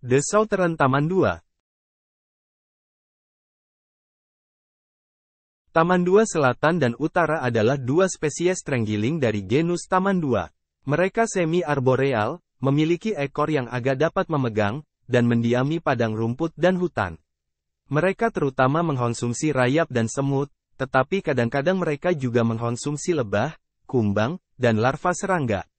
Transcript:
The Southern Taman 2 Taman 2 Selatan dan Utara adalah dua spesies terenggiling dari genus Taman 2. Mereka semi-arboreal, memiliki ekor yang agak dapat memegang, dan mendiami padang rumput dan hutan. Mereka terutama mengkonsumsi rayap dan semut, tetapi kadang-kadang mereka juga mengkonsumsi lebah, kumbang, dan larva serangga.